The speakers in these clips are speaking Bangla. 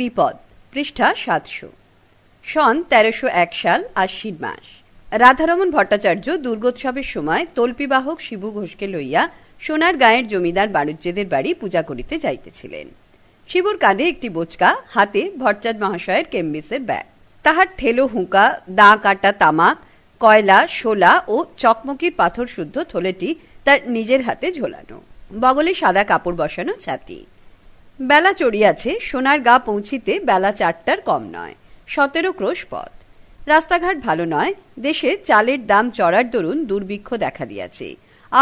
বিপদ পৃষ্ঠা সাতশো সন তেরোশো এক সাল আশ্বিন মাস রাধারমন ভট্টাচার্য দুর্গোৎসবের সময় তল্পিবাহক শিবু ঘোষকে লইয়া সোনার গায়ের জমিদার বাণিজ্যদের বাড়ি পূজা করিতে যাইতেছিলেন শিবুর কাঁধে একটি বোচকা হাতে ভট্টাদ মহাশয়ের কেম্বিসের ব্যাগ তাহার ঠেলো হুঁকা দা কাটা তামাক কয়লা শোলা ও চকমকির পাথর শুদ্ধ থলেটি তার নিজের হাতে ঝোলানো বগলে সাদা কাপড় বসানো ছাতি বেলা চড়িয়াছে সোনার গা পৌঁছিতে বেলা চারটার কম নয় সতেরো ক্রোশ পথ রাস্তাঘাট ভালো নয় দেশে চালের দাম চড়ার দরুন দুর্ভিক্ষ দেখা দিয়াছে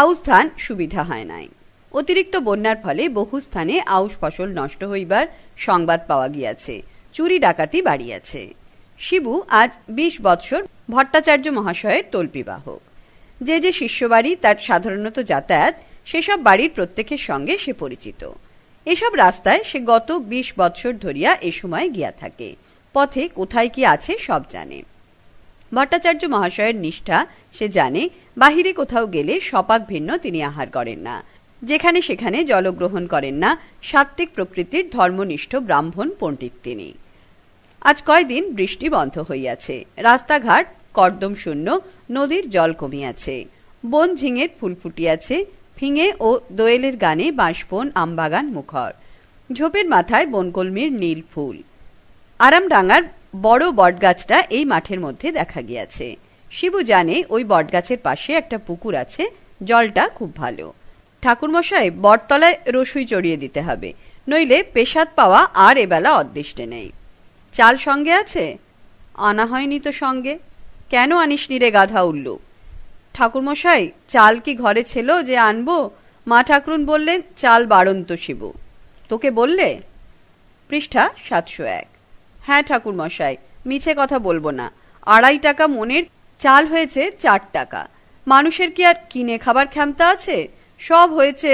আউশ ধান সুবিধা হয় নাই অতিরিক্ত বন্যার ফলে বহু স্থানে আউশ ফসল নষ্ট হইবার সংবাদ পাওয়া গিয়াছে চুরি ডাকাতি বাড়িয়াছে শিবু আজ বিশ বৎসর ভট্টাচার্য মহাশয়ের তল্পিবাহক যে যে শিষ্যবাড়ি তার সাধারণত যাতায়াত সেসব বাড়ির প্রত্যেকের সঙ্গে সে পরিচিত এসব রাস্তায় সে গত বিশ বৎসর ধরিয়া এ সময় গিয়া থাকে পথে কোথায় কি আছে সব জানে ভট্টাচার্য মহাশয়ের নিষ্ঠা সে জানে বাহিরে কোথাও গেলে সপাক ভিন্ন তিনি আহার করেন না যেখানে সেখানে জলগ্রহণ করেন না সাত্ত্বিক প্রকৃতির ধর্মনিষ্ঠ ব্রাহ্মণ পণ্ডিত তিনি আজ কয়দিন বৃষ্টি বন্ধ হইয়াছে রাস্তাঘাট কর্দম শূন্য নদীর জল কমিয়াছে বন ঝিঙের ফুল ফুটিয়াছে ফিঙে ও দোয়েলের গানে বাঁশবন আমবাগান মুখর ঝোপের মাথায় বনকলমির নীল ফুল আরামডাঙ্গার বড় বটগাছটা এই মাঠের মধ্যে দেখা গিয়াছে শিবু জানে ওই বটগাছের পাশে একটা পুকুর আছে জলটা খুব ভালো ঠাকুরমশাই বটতলায় রসুই চড়িয়ে দিতে হবে নইলে পেশাদ পাওয়া আর এবেলা অদৃষ্টে নেই চাল সঙ্গে আছে আনা হয়নি তো সঙ্গে কেন আনিস নিরে গাধা উল্লুক ঠাকুরমশাই চাল কি ঘরে ছিল যে আনবো মা ঠাকুরুন বললেন চাল বাড়ন্ত শিবু তোকে বললে পৃষ্ঠা সাতশো এক হ্যাঁ ঠাকুরমশাই মিছে কথা বলবো না আড়াই টাকা মনের চাল হয়েছে চার টাকা মানুষের কি আর কিনে খাবার ক্ষমতা আছে সব হয়েছে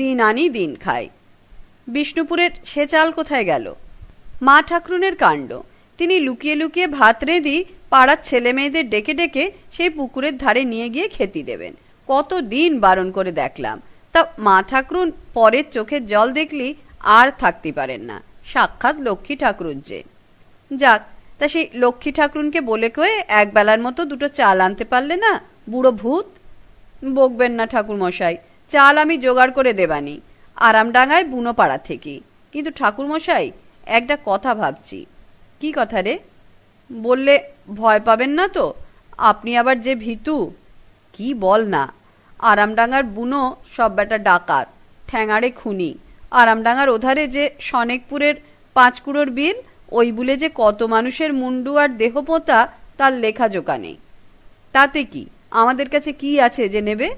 দিন আনি দিন খাই বিষ্ণুপুরের সে চাল কোথায় গেল মা ঠাকরুনের কাণ্ড তিনি লুকিয়ে লুকিয়ে ভাত রেঁধি পাড়ার ছেলে মেয়েদের ডেকে ডেকে সেই পুকুরের ধারে নিয়ে গিয়ে খেতি দেবেন কত দিন বারণ করে দেখলাম তা মা ঠাকুরুন পরের চোখের জল দেখলি আর থাকতে পারেন না সাক্ষাৎ লক্ষ্মী ঠাকুরুন যে যাক তা সেই লক্ষ্মী ঠাকুরুনকে বলে কয়ে একবেলার মতো দুটো চাল আনতে পারলে না বুড়ো ভূত বকবেন না ঠাকুর মশাই চাল আমি জোগাড় করে দেবানি আরামডাঙ্গায় পাড়া থেকে কিন্তু ঠাকুর মশাই একটা কথা ভাবছি কি কথা রে বললে ভয় পাবেন না তো আপনি আবার যে ভিতু কি বল না আরামডাঙ্গার বুনো সব বেটা ডাকাত ঠ্যাঙাড়ে খুনি আরামডাঙ্গার ওধারে যে সনেকপুরের পাঁচকুড়োর বীর ওই বুলে যে কত মানুষের মুন্ডু আর দেহ পোতা তার লেখা জোকা নেই তাতে কি আমাদের কাছে কি আছে যে নেবে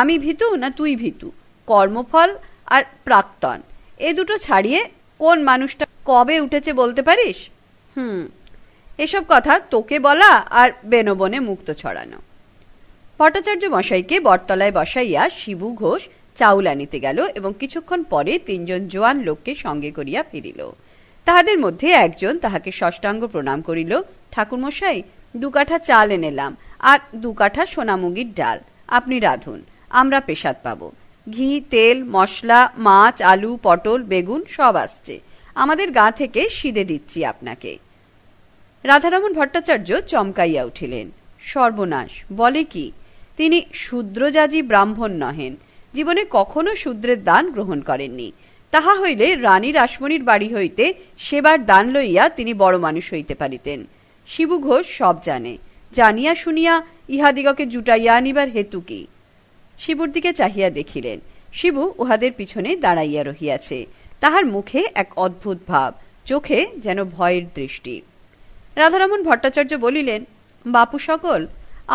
আমি ভিতু না তুই ভিতু কর্মফল আর প্রাক্তন এ দুটো ছাড়িয়ে কোন মানুষটা কবে উঠেছে বলতে পারিস হুম এসব কথা তোকে বলা আর বেনবনে মুক্ত ছড়ানো ভট্টাচার্য মশাইকে বটতলায় বসাইয়া শিবু ঘোষ চাউল আনিতে গেল এবং কিছুক্ষণ পরে তিনজন জোয়ান লোককে সঙ্গে করিয়া ফিরিল তাহাদের মধ্যে একজন তাহাকে ষষ্ঠাঙ্গ প্রণাম করিল ঠাকুরমশাই দু কাঠা চাল এনেলাম আর দু কাঠা সোনামুগির ডাল আপনি রাঁধুন আমরা পেশাদ পাব ঘি তেল মশলা মাছ আলু পটল বেগুন সব আসছে আমাদের গা থেকে সিদে দিচ্ছি আপনাকে রাধারমণ ভট্টাচার্য চমকাইয়া উঠিলেন সর্বনাশ বলে কি তিনি শূদ্রজাজি ব্রাহ্মণ নহেন জীবনে কখনো শূদ্রের দান গ্রহণ করেননি তাহা হইলে রানী রাসমণির বাড়ি হইতে সেবার দান লইয়া তিনি বড় মানুষ হইতে পারিতেন শিবু ঘোষ সব জানে জানিয়া শুনিয়া ইহাদিগকে জুটাইয়া আনিবার হেতু কি শিবুর দিকে চাহিয়া দেখিলেন শিবু উহাদের পিছনে দাঁড়াইয়া রহিয়াছে তাহার মুখে এক অদ্ভুত ভাব চোখে যেন ভয়ের দৃষ্টি রাধারমন ভট্টাচার্য বলিলেন বাপু সকল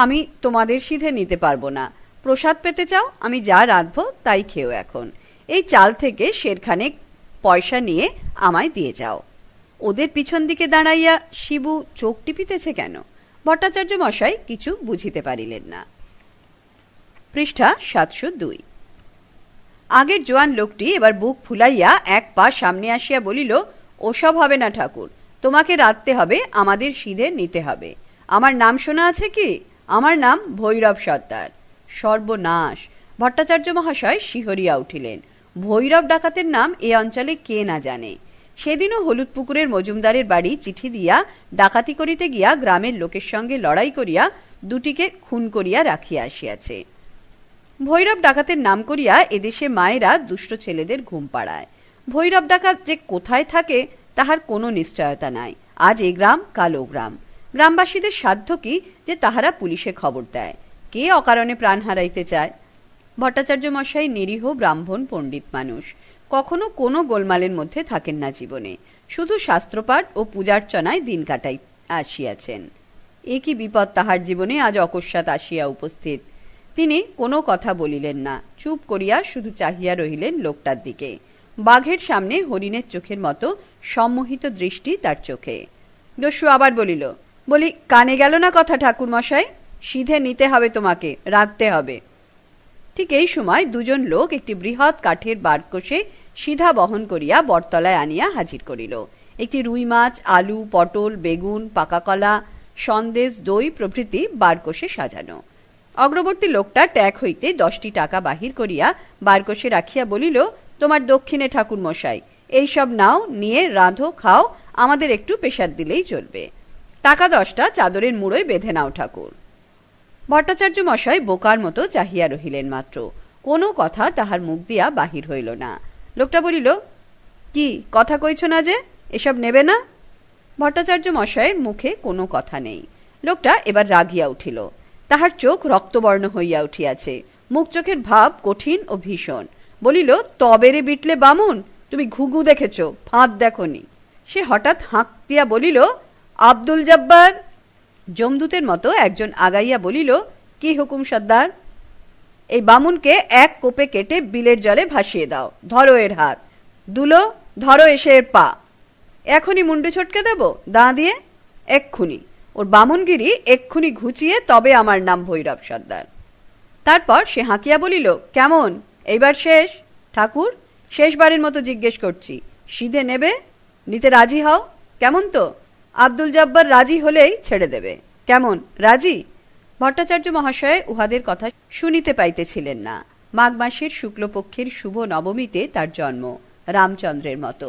আমি তোমাদের সিধে নিতে পারবো না প্রসাদ পেতে চাও আমি যা রাঁধব তাই খেও এখন এই চাল থেকে শেরখানেক পয়সা নিয়ে আমায় দিয়ে যাও ওদের পিছন দিকে দাঁড়াইয়া শিবু চোখ টিপিতেছে কেন ভট্টাচার্য মশাই কিছু বুঝিতে পারিলেন না পৃষ্ঠা সাতশো দুই আগের জোয়ান লোকটি এবার বুক ফুলাইয়া এক পা সামনে আসিয়া বলিল ওসব হবে না ঠাকুর তোমাকে রাখতে হবে আমাদের সিধে নিতে হবে আমার নাম শোনা আছে কি আমার নাম ভৈরব সর্দার সর্বনাশ ভট্টাচার্য মহাশয় শিহরিয়া উঠিলেন ভৈরব ডাকাতের নাম এ অঞ্চলে কে না জানে সেদিনও হলুদ পুকুরের মজুমদারের বাড়ি চিঠি দিয়া ডাকাতি করিতে গিয়া গ্রামের লোকের সঙ্গে লড়াই করিয়া দুটিকে খুন করিয়া রাখিয়া আসিয়াছে ভৈরব ডাকাতের নাম করিয়া এদেশে মায়েরা দুষ্ট ছেলেদের ঘুম পাড়ায় ভৈরব ডাকাত যে কোথায় থাকে তাহার কোনো নিশ্চয়তা নাই আজ এ গ্রাম কালো গ্রাম গ্রামবাসীদের সাধ্য কি যে তাহারা পুলিশে খবর দেয় কে অকারণে প্রাণ হারাইতে চায় ভট্টাচার্য মশাই নিরীহ ব্রাহ্মণ পণ্ডিত মানুষ কখনো কোনো গোলমালের মধ্যে থাকেন না জীবনে শুধু শাস্ত্রপাঠ ও পূজার্চনায় দিন কাটাই আসিয়াছেন এ কি বিপদ তাহার জীবনে আজ অকস্মাৎ আসিয়া উপস্থিত তিনি কোনো কথা বলিলেন না চুপ করিয়া শুধু চাহিয়া রহিলেন লোকটার দিকে বাঘের সামনে হরিণের চোখের মতো সম্মোহিত দৃষ্টি তার চোখে দস্যু আবার বলিল বলি কানে গেল না কথা ঠাকুর মশাই সিধে নিতে হবে তোমাকে রাখতে হবে ঠিক এই সময় দুজন লোক একটি বৃহৎ কাঠের বারকোষে সিধা বহন করিয়া বটতলায় আনিয়া হাজির করিল একটি রুই মাছ আলু পটল বেগুন পাকা কলা সন্দেশ দই প্রভৃতি বারকোষে সাজানো অগ্রবর্তী লোকটা ট্যাগ হইতে দশটি টাকা বাহির করিয়া বারকোষে রাখিয়া বলিল তোমার দক্ষিণে ঠাকুর মশাই এইসব নাও নিয়ে রাঁধো খাও আমাদের একটু পেশাদ দিলেই চলবে টাকা দশটা চাদরের মুড়োয় বেঁধে নাও ঠাকুর ভট্টাচার্য মশাই বোকার মতো চাহিয়া রহিলেন মাত্র কোনো কথা তাহার মুখ দিয়া বাহির হইল না লোকটা বলিল কি কথা কইছ না যে এসব নেবে না ভট্টাচার্য মশাইয়ের মুখে কোনো কথা নেই লোকটা এবার রাগিয়া উঠিল তাহার চোখ রক্তবর্ণ হইয়া উঠিয়াছে মুখ চোখের ভাব কঠিন ও ভীষণ বলিল তবে রে বিটলে বামুন তুমি ঘুঘু দেখেছ ফাঁদ দেখনি সে হঠাৎ হাঁকতিয়া বলিল আব্দুল জব্বার জমদূতের মতো একজন আগাইয়া বলিল কি হুকুম সর্দার এই বামুনকে এক কোপে কেটে বিলের জলে ভাসিয়ে দাও ধরো এর হাত দুলো ধরো এসে এর পা এখনই মুন্ডু ছটকে দেব দা দিয়ে এক্ষুনি ওর বামুনগিরি এক্ষুনি ঘুচিয়ে তবে আমার নাম ভৈরব সর্দার তারপর সে হাঁকিয়া বলিল কেমন এইবার শেষ ঠাকুর শেষবারের মতো জিজ্ঞেস করছি সিধে নেবে নিতে রাজি হও কেমন তো আব্দুল জব্বার রাজি হলেই ছেড়ে দেবে কেমন রাজি ভট্টাচার্য মহাশয় উহাদের কথা শুনিতে পাইতেছিলেন না মাঘ মাসের শুক্লপক্ষের শুভ নবমীতে তার জন্ম রামচন্দ্রের মতো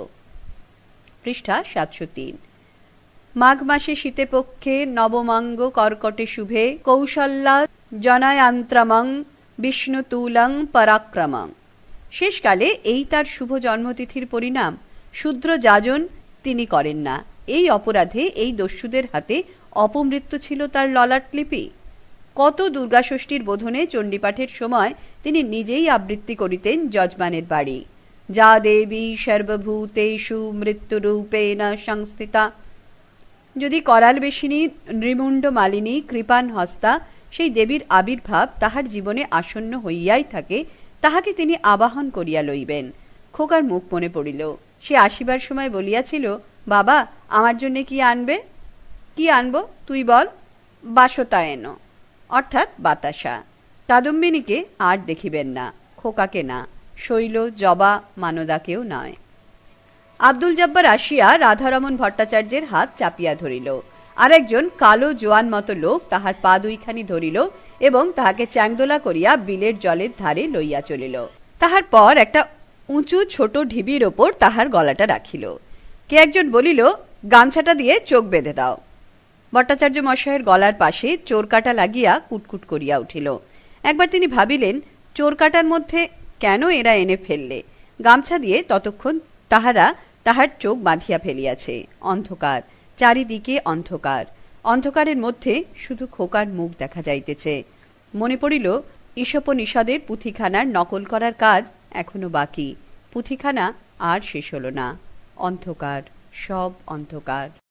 পৃষ্ঠা সাতশো তিন মাঘ মাসে শীতে পক্ষে নবমাঙ্গ কর্কটে শুভে কৌশল্যা জনায়ান্ত্রামং বিষ্ণুতুলং পরাক্রমং শেষকালে এই তার শুভ জন্মতিথির পরিণাম শূদ্র যাজন তিনি করেন না এই অপরাধে এই দস্যুদের হাতে অপমৃত্যু ছিল তার ললাট লিপি কত দুর্গাষষ্ঠীর বোধনে চণ্ডীপাঠের সময় তিনি নিজেই আবৃত্তি করিতেন যজমানের বাড়ি যা দেবী সর্বভূতেষু মৃত্যুরূপে না সংস্থিতা যদি করাল বেশিনী নৃমুণ্ড মালিনী কৃপান হস্তা সেই দেবীর আবির্ভাব তাহার জীবনে আসন্ন হইয়াই থাকে তাহাকে তিনি আবাহন করিয়া লইবেন খোকার মুখ মনে পড়িল সে আসিবার সময় বলিয়াছিল বাবা আমার জন্যে কি আনবে কি আনব তুই বল বাসতা এন অর্থাৎ বাতাসা তাদম্বিনীকে আর দেখিবেন না খোকাকে না শৈল জবা মানদাকেও নয় আব্দুল জব্বার আসিয়া রাধারমন ভট্টাচার্যের হাত চাপিয়া ধরিল আর একজন কালো জোয়ান মতো লোক তাহার পা দুইখানি ধরিল এবং তাহাকে চ্যাংদোলা করিয়া বিলের জলের ধারে লইয়া চলিল তাহার পর একটা উঁচু ছোট ঢিবির ওপর তাহার গলাটা রাখিল কে একজন বলিল গামছাটা দিয়ে চোখ বেঁধে দাও ভট্টাচার্য মশাইয়ের গলার পাশে চোরকাটা লাগিয়া কুটকুট করিয়া উঠিল একবার তিনি ভাবিলেন চোরকাটার মধ্যে কেন এরা এনে ফেললে গামছা দিয়ে ততক্ষণ তাহারা তাহার চোখ বাঁধিয়া ফেলিয়াছে অন্ধকার চারিদিকে অন্ধকার অন্ধকারের মধ্যে শুধু খোকার মুখ দেখা যাইতেছে মনে পড়িল ঈশোপনিষদের পুঁথিখানার নকল করার কাজ এখনো বাকি পুঁথিখানা আর শেষ হল না অন্ধকার সব অন্ধকার